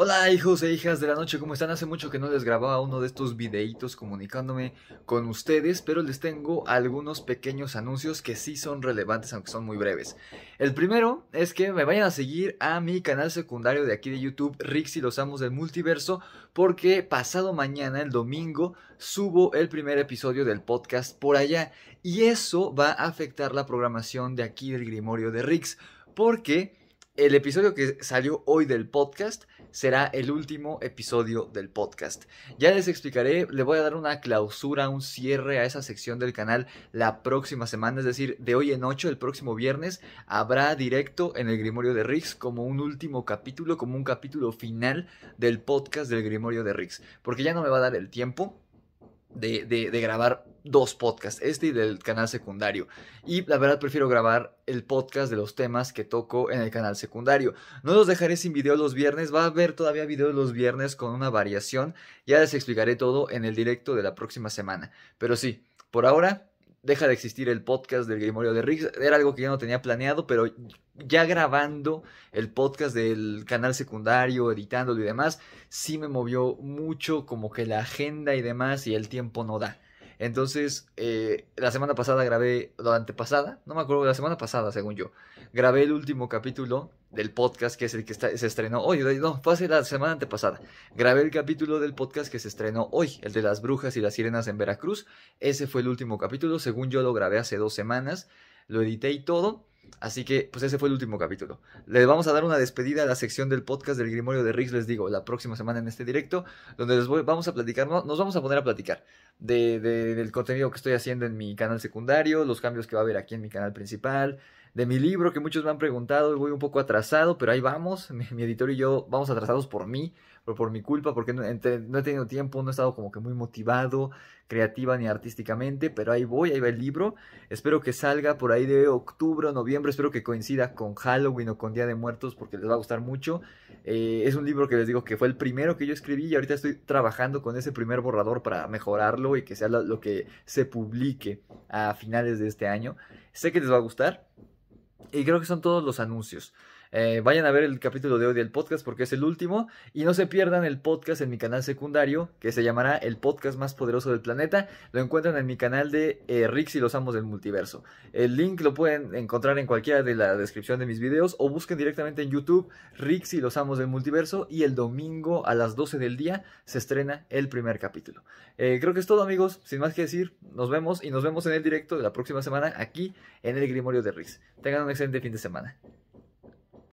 Hola hijos e hijas de la noche, ¿cómo están? Hace mucho que no les grababa uno de estos videitos comunicándome con ustedes, pero les tengo algunos pequeños anuncios que sí son relevantes, aunque son muy breves. El primero es que me vayan a seguir a mi canal secundario de aquí de YouTube, Rix y Los Amos del Multiverso, porque pasado mañana, el domingo, subo el primer episodio del podcast por allá, y eso va a afectar la programación de aquí del Grimorio de Rix, porque el episodio que salió hoy del podcast será el último episodio del podcast. Ya les explicaré, le voy a dar una clausura, un cierre a esa sección del canal la próxima semana, es decir, de hoy en ocho el próximo viernes, habrá directo en el Grimorio de Riggs como un último capítulo, como un capítulo final del podcast del Grimorio de Riggs, porque ya no me va a dar el tiempo de, grabar dos podcasts, este y del canal secundario. Y la verdad prefiero grabar el podcast de los temas que toco en el canal secundario. No los dejaré sin video los viernes, va a haber todavía videos los viernes con una variación. Ya les explicaré todo en el directo de la próxima semana. Pero sí, por ahora deja de existir el podcast del Grimorio de Riggs. Era algo que yo no tenía planeado, pero ya grabando el podcast del canal secundario, editándolo y demás, sí me movió mucho como que la agenda y demás y el tiempo no da. Entonces, eh, la semana pasada grabé, la antepasada, no me acuerdo, la semana pasada, según yo, grabé el último capítulo del podcast que es el que se estrenó hoy. No, fue hace la semana antepasada. Grabé el capítulo del podcast que se estrenó hoy, el de las brujas y las sirenas en Veracruz. Ese fue el último capítulo, según yo lo grabé hace dos semanas, lo edité y todo. Así que, pues ese fue el último capítulo. Les vamos a dar una despedida a la sección del podcast del Grimorio de Riggs, les digo, la próxima semana en este directo, donde les voy, vamos a platicar, nos vamos a poner a platicar de, del contenido que estoy haciendo en mi canal secundario, los cambios que va a haber aquí en mi canal principal, de mi libro que muchos me han preguntado voy un poco atrasado, pero ahí vamos, mi editor y yo vamos atrasados por mí, por mi culpa, porque no, he tenido tiempo, no he estado como que muy motivado, creativa ni artísticamente, pero ahí voy, ahí va el libro. Espero que salga por ahí de octubre o noviembre, espero que coincida con Halloween o con Día de Muertos, porque les va a gustar mucho. Eh, es un libro que les digo que fue el primero que yo escribí y ahorita estoy trabajando con ese primer borrador para mejorarlo y que sea lo que se publique a finales de este año. Sé que les va a gustar. Y creo que son todos los anuncios. Eh, vayan a ver el capítulo de hoy del podcast porque es el último. Y no se pierdan el podcast en mi canal secundario que se llamará El Podcast Más Poderoso del Planeta. Lo encuentran en mi canal de eh, Rix y los Amos del Multiverso. El link lo pueden encontrar en cualquiera de la descripción de mis videos o busquen directamente en YouTube Rix y los Amos del Multiverso. Y el domingo a las 12 del día se estrena el primer capítulo. Eh, creo que es todo, amigos. Sin más que decir, nos vemos y nos vemos en el directo de la próxima semana aquí en el Grimorio de Rix. Tengan un excelente fin de semana.